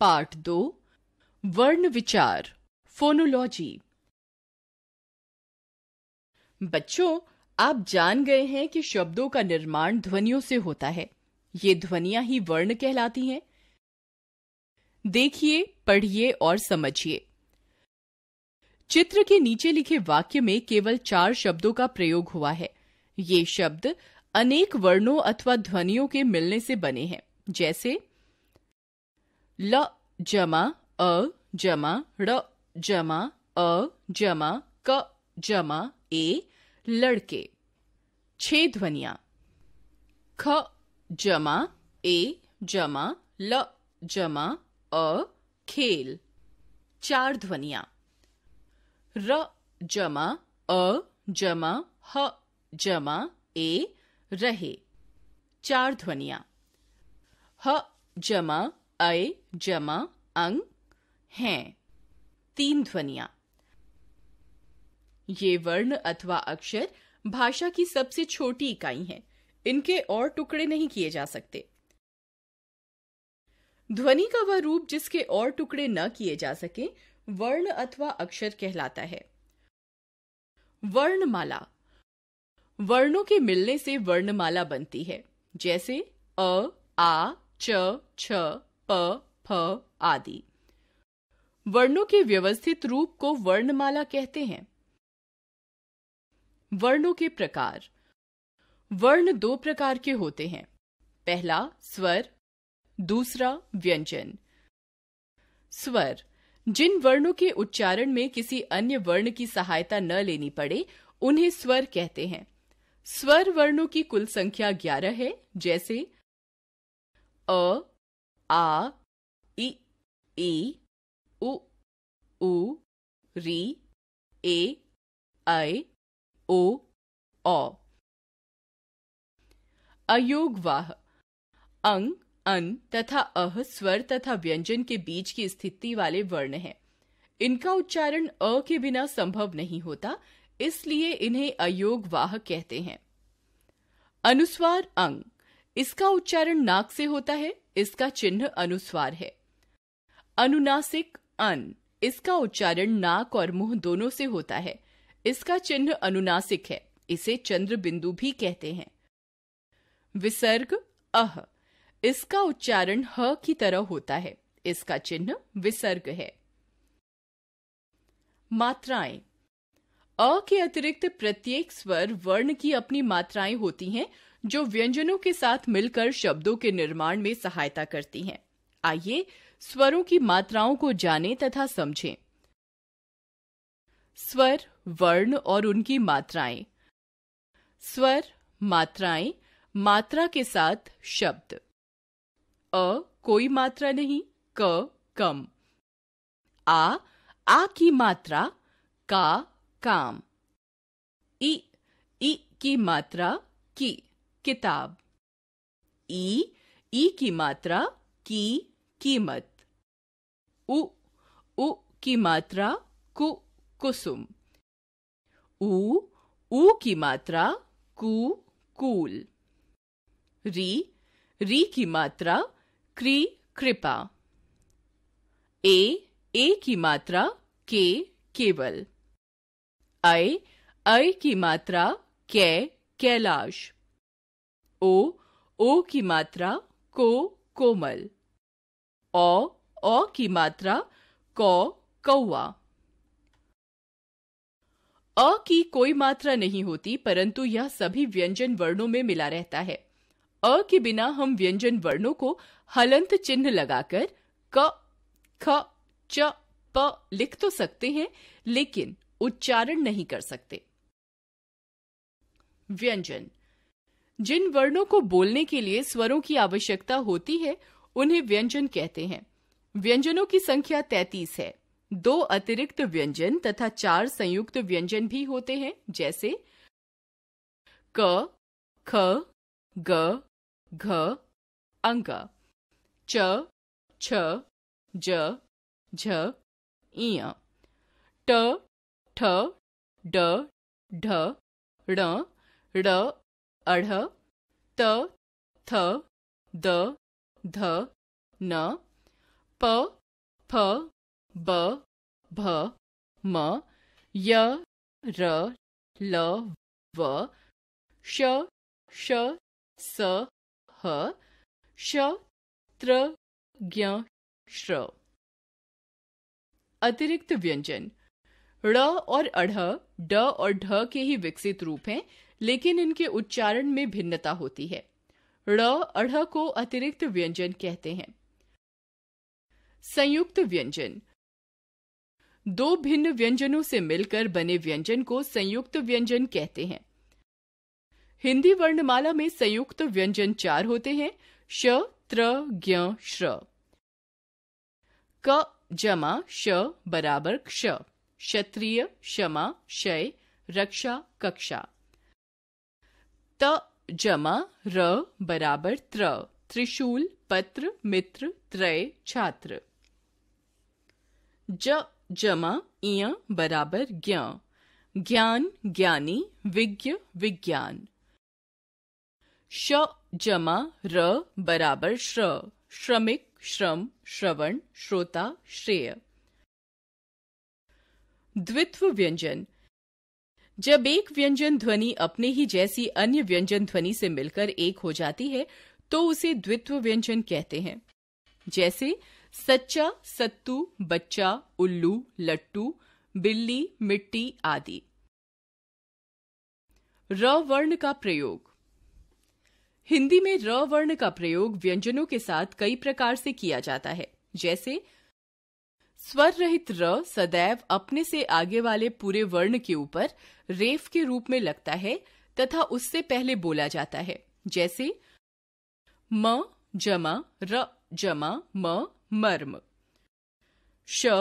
part दो वर्ण विचार फोनोलॉजी बच्चों आप जान गए हैं कि शब्दों का निर्माण ध्वनियों से होता है ये ध्वनिया ही वर्ण कहलाती हैं देखिए पढ़िए और समझिए चित्र के नीचे लिखे वाक्य में केवल चार शब्दों का प्रयोग हुआ है ये शब्द अनेक वर्णों अथवा ध्वनियों के मिलने से बने हैं जैसे ल जमा अ जमा र जमा अ जमा क जमा ए लड़के छह ध्वनिया ख जमा ए जमा ल जमा अ खेल चार ध्वनिया र जमा अ जमा ह जमा ए रहे चार ध्वनिया ह जमा अय जमा अंग हैं तीन ध्वनिया ये वर्ण अथवा अक्षर भाषा की सबसे छोटी इकाई है इनके और टुकड़े नहीं किए जा सकते ध्वनि का वह रूप जिसके और टुकड़े न किए जा सके वर्ण अथवा अक्षर कहलाता है वर्णमाला वर्णों के मिलने से वर्णमाला बनती है जैसे अ आ च छ प फ आदि वर्णों के व्यवस्थित रूप को वर्णमाला कहते हैं वर्णों के प्रकार वर्ण दो प्रकार के होते हैं पहला स्वर दूसरा व्यंजन स्वर जिन वर्णों के उच्चारण में किसी अन्य वर्ण की सहायता न लेनी पड़े उन्हें स्वर कहते हैं स्वर वर्णों की कुल संख्या ग्यारह है जैसे अ आ इ ई उ ऊ री ए i o o अयोगवाह अंग अन तथा अह स्वर तथा व्यंजन के बीच की स्थिति वाले वर्ण हैं इनका उच्चारण अ के बिना संभव नहीं होता इसलिए इन्हें अयोगवाह कहते हैं अनुस्वार अंग इसका उच्चारण नाक से होता है इसका चिन्ह अनुस्वार है अनुनासिक अन इसका उच्चारण नाक और मुंह दोनों से होता है इसका चिन्ह अनुनासिक है इसे चंद्र बिंदु भी कहते हैं विसर्ग अह इसका उच्चारण ह की तरह होता है इसका चिन्ह विसर्ग है मात्राएं अ के अतिरिक्त प्रत्येक स्वर वर्ण की अपनी मात्राएं होती हैं जो व्यंजनों के साथ मिलकर शब्दों के निर्माण में सहायता करती हैं आइए स्वरों की मात्राओं को जाने तथा समझें स्वर वर्ण और उनकी मात्राएं स्वर मात्राएं मात्रा के साथ शब्द अ कोई मात्रा नहीं क कम आ आ की मात्रा का काम इ इ की मात्रा की किताब ई ई की मात्रा की कीमत उ उ की मात्रा कु कुसुम ऊ ऊ की मात्रा कु कूल री री की मात्रा क्री कृपा ए ए की मात्रा के केवल ऐ अय की मात्रा कै के, कैलाश ओ ओ की मात्रा को कोमल ओ ओ की मात्रा को कौआ अ की कोई मात्रा नहीं होती परंतु यह सभी व्यंजन वर्णों में मिला रहता है अ के बिना हम व्यंजन वर्णों को हलंत चिन्ह लगाकर क ख च प लिख तो सकते हैं लेकिन उच्चारण नहीं कर सकते व्यंजन जिन वर्णों को बोलने के लिए स्वरों की आवश्यकता होती है उन्हें व्यंजन कहते हैं व्यंजनों की संख्या तैतीस है दो अतिरिक्त व्यंजन तथा चार संयुक्त व्यंजन भी होते हैं जैसे क ख ग घ अंग च छ ज झ इय ट ठ ड ढ ण ण अढ़ त थ द ध न प फ ब भ म य र ल व श श स ह श त्र ज्ञ श्र अतिरिक्त व्यंजन ड़ और अढ़ ड और ढ के ही विकसित रूप हैं लेकिन इनके उच्चारण में भिन्नता होती है ड़ अढ़ को अतिरिक्त व्यंजन कहते हैं संयुक्त व्यंजन दो भिन्न व्यंजनों से मिलकर बने व्यंजन को संयुक्त व्यंजन कहते हैं हिंदी वर्णमाला में संयुक्त व्यंजन चार होते हैं श त्र ज्ञ श्र क जमा श बराबर क्ष क्षत्रिय क्षमा क्षय रक्षा कक्षा त जमा र बराबर त्र त्रिशूल पत्र मित्र त्रय छात्र ज जमा इय बराबर ज्ञ ज्ञान ज्ञानी विज्ञ विज्ञान श जमा र बराबर श्र श्रमिक श्रम श्रवण श्रोता श्रेय द्वित्व व्यंजन जब एक व्यंजन ध्वनि अपने ही जैसी अन्य व्यंजन ध्वनि से मिलकर एक हो जाती है तो उसे द्वित्व व्यंजन कहते हैं जैसे सच्चा सत्तू बच्चा उल्लू लट्टू बिल्ली मिट्टी आदि र वर्ण का प्रयोग हिंदी में र वर्ण का प्रयोग व्यंजनों के साथ कई प्रकार से किया जाता है जैसे स्वर रहित र सदैव अपने से आगे वाले पूरे वर्ण के ऊपर रेफ के रूप में लगता है तथा उससे पहले बोला जाता है जैसे म जमा र जमा म मर्म श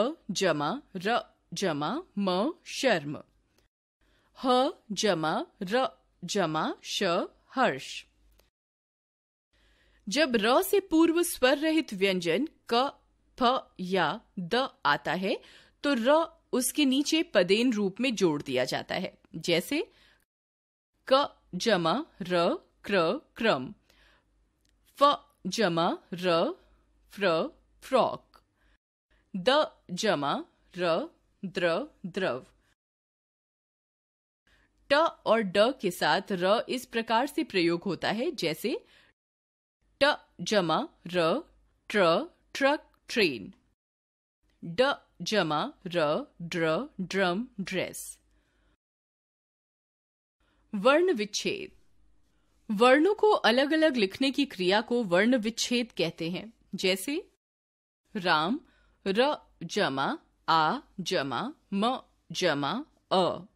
जमा र जमा म शर्म ह जमा र जमा श हर्ष जब र से पूर्व स्वर रहित व्यंजन क प या द आता है तो र उसके नीचे पदेन रूप में जोड़ दिया जाता है जैसे क जमा र क्र क्रम फ जमा र फ्र फ्रॉक द जमा र द्र द्रव ट और ड के साथ र इस प्रकार से प्रयोग होता है जैसे ट जमा र ट्र ट्रक ट्रेन ड जमा र ड्र ड्रम ड्रेस वर्ण विच्छेद वर्णों को अलग अलग लिखने की क्रिया को वर्ण विच्छेद कहते हैं जैसे राम र जमा आ जमा म जमा अ